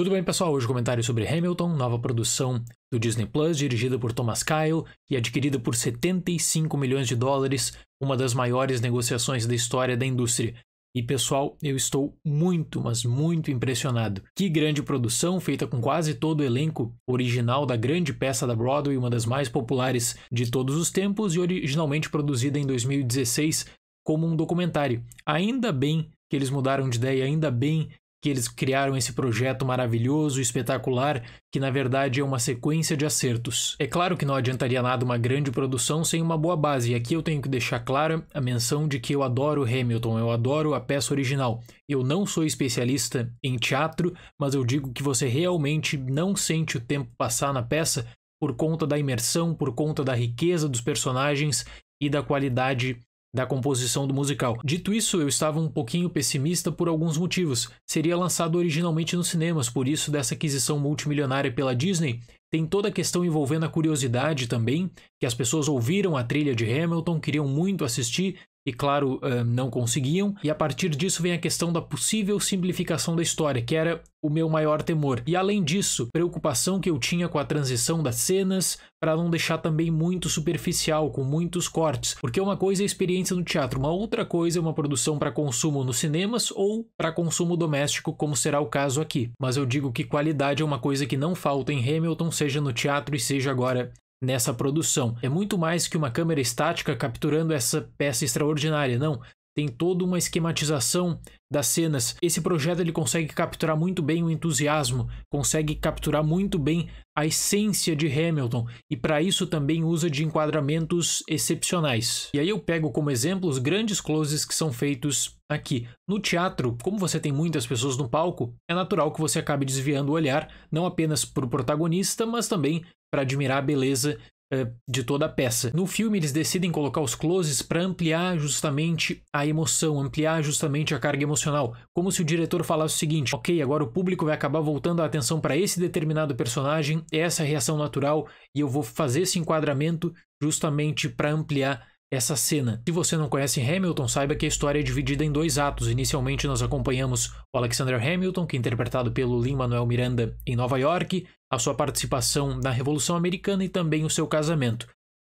Tudo bem, pessoal? Hoje o comentário sobre Hamilton, nova produção do Disney Plus, dirigida por Thomas Kyle e adquirida por 75 milhões de dólares, uma das maiores negociações da história da indústria. E pessoal, eu estou muito, mas muito impressionado. Que grande produção feita com quase todo o elenco original da grande peça da Broadway, uma das mais populares de todos os tempos e originalmente produzida em 2016 como um documentário. Ainda bem que eles mudaram de ideia, ainda bem que eles criaram esse projeto maravilhoso, espetacular, que na verdade é uma sequência de acertos. É claro que não adiantaria nada uma grande produção sem uma boa base, e aqui eu tenho que deixar clara a menção de que eu adoro Hamilton, eu adoro a peça original. Eu não sou especialista em teatro, mas eu digo que você realmente não sente o tempo passar na peça por conta da imersão, por conta da riqueza dos personagens e da qualidade da composição do musical. Dito isso, eu estava um pouquinho pessimista por alguns motivos. Seria lançado originalmente nos cinemas, por isso dessa aquisição multimilionária pela Disney, tem toda a questão envolvendo a curiosidade também, que as pessoas ouviram a trilha de Hamilton, queriam muito assistir, e, claro, eh, não conseguiam. E a partir disso vem a questão da possível simplificação da história, que era o meu maior temor. E além disso, preocupação que eu tinha com a transição das cenas, para não deixar também muito superficial, com muitos cortes, porque uma coisa é a experiência no teatro, uma outra coisa é uma produção para consumo nos cinemas ou para consumo doméstico, como será o caso aqui. Mas eu digo que qualidade é uma coisa que não falta em Hamilton, seja no teatro e seja agora nessa produção. É muito mais que uma câmera estática capturando essa peça extraordinária, não tem toda uma esquematização das cenas. Esse projeto ele consegue capturar muito bem o entusiasmo, consegue capturar muito bem a essência de Hamilton e para isso também usa de enquadramentos excepcionais. E aí eu pego como exemplo os grandes closes que são feitos aqui. No teatro, como você tem muitas pessoas no palco, é natural que você acabe desviando o olhar não apenas para o protagonista, mas também para admirar a beleza eh, de toda a peça. No filme, eles decidem colocar os closes para ampliar justamente a emoção, ampliar justamente a carga emocional. Como se o diretor falasse o seguinte: ok, agora o público vai acabar voltando a atenção para esse determinado personagem, essa reação natural, e eu vou fazer esse enquadramento justamente para ampliar essa cena. Se você não conhece Hamilton, saiba que a história é dividida em dois atos. Inicialmente, nós acompanhamos o Alexander Hamilton, que é interpretado pelo Lin-Manuel Miranda em Nova York, a sua participação na Revolução Americana e também o seu casamento.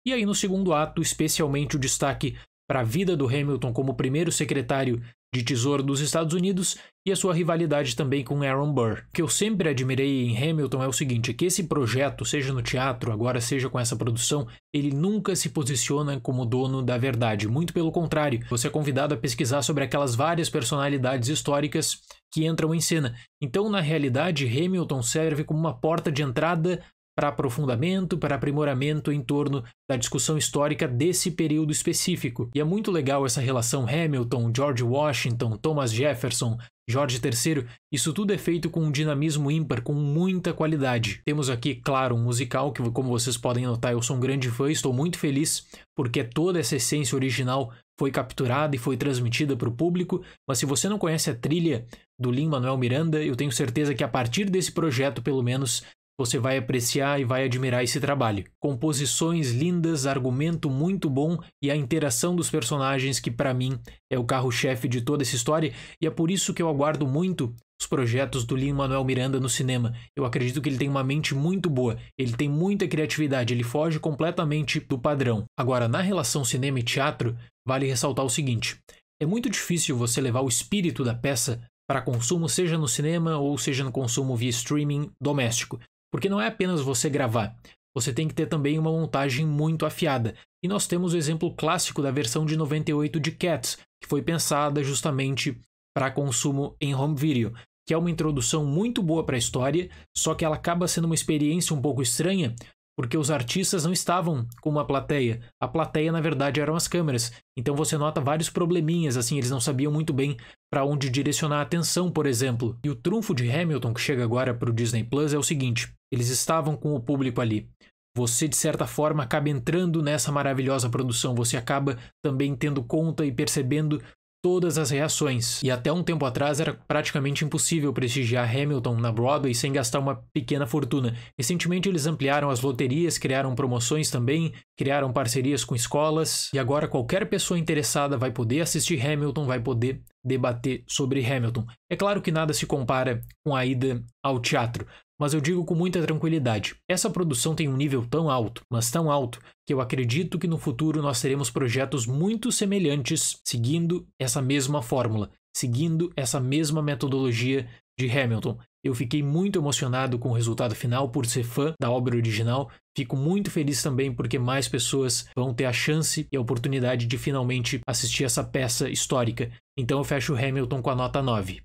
E aí, no segundo ato, especialmente o destaque para a vida do Hamilton como primeiro secretário de Tesouro dos Estados Unidos e a sua rivalidade também com Aaron Burr. O que eu sempre admirei em Hamilton é o seguinte, é que esse projeto, seja no teatro, agora seja com essa produção, ele nunca se posiciona como dono da verdade, muito pelo contrário. Você é convidado a pesquisar sobre aquelas várias personalidades históricas que entram em cena. Então, na realidade, Hamilton serve como uma porta de entrada para aprofundamento, para aprimoramento em torno da discussão histórica desse período específico. E é muito legal essa relação Hamilton, George Washington, Thomas Jefferson, George III, isso tudo é feito com um dinamismo ímpar, com muita qualidade. Temos aqui, claro, um musical que, como vocês podem notar, eu sou um grande fã, estou muito feliz porque toda essa essência original foi capturada e foi transmitida para o público. Mas se você não conhece a trilha do Lin Manuel Miranda, eu tenho certeza que a partir desse projeto, pelo menos, você vai apreciar e vai admirar esse trabalho. Composições lindas, argumento muito bom e a interação dos personagens que para mim é o carro-chefe de toda essa história e é por isso que eu aguardo muito os projetos do Lin Manuel Miranda no cinema. Eu acredito que ele tem uma mente muito boa, ele tem muita criatividade, ele foge completamente do padrão. Agora, na relação cinema e teatro, vale ressaltar o seguinte: é muito difícil você levar o espírito da peça para consumo, seja no cinema ou seja no consumo via streaming doméstico. Porque não é apenas você gravar, você tem que ter também uma montagem muito afiada. E nós temos o exemplo clássico da versão de 98 de Cats, que foi pensada justamente para consumo em home video, que é uma introdução muito boa para a história, só que ela acaba sendo uma experiência um pouco estranha, porque os artistas não estavam com uma plateia. A plateia, na verdade, eram as câmeras. Então você nota vários probleminhas, assim, eles não sabiam muito bem para onde direcionar a atenção, por exemplo. E o trunfo de Hamilton, que chega agora para o Disney Plus, é o seguinte: eles estavam com o público ali. Você, de certa forma, acaba entrando nessa maravilhosa produção, você acaba também tendo conta e percebendo todas as reações, e até um tempo atrás era praticamente impossível prestigiar Hamilton na Broadway sem gastar uma pequena fortuna. Recentemente eles ampliaram as loterias, criaram promoções também criaram parcerias com escolas e agora qualquer pessoa interessada vai poder assistir Hamilton, vai poder debater sobre Hamilton. É claro que nada se compara com a ida ao teatro, mas eu digo com muita tranquilidade: essa produção tem um nível tão alto, mas tão alto, que eu acredito que no futuro nós teremos projetos muito semelhantes seguindo essa mesma fórmula, seguindo essa mesma metodologia de Hamilton. Eu fiquei muito emocionado com o resultado final por ser fã da obra original. Fico muito feliz também porque mais pessoas vão ter a chance e a oportunidade de finalmente assistir essa peça histórica. Então eu fecho Hamilton com a nota 9.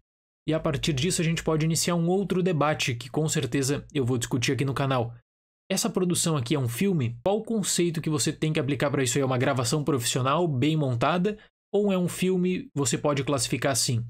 E a partir disso a gente pode iniciar um outro debate que com certeza eu vou discutir aqui no canal. Essa produção aqui é um filme? Qual o conceito que você tem que aplicar para isso aí? É uma gravação profissional bem montada? Ou é um filme, você pode classificar assim,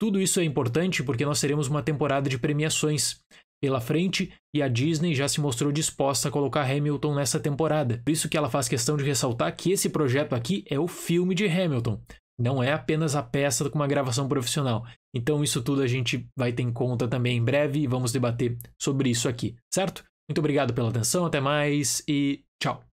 tudo isso é importante porque nós teremos uma temporada de premiações pela frente e a Disney já se mostrou disposta a colocar Hamilton nessa temporada. Por isso que ela faz questão de ressaltar que esse projeto aqui é o filme de Hamilton, não é apenas a peça com uma gravação profissional. Então isso tudo a gente vai ter em conta também em breve e vamos debater sobre isso aqui, certo? Muito obrigado pela atenção, até mais e tchau.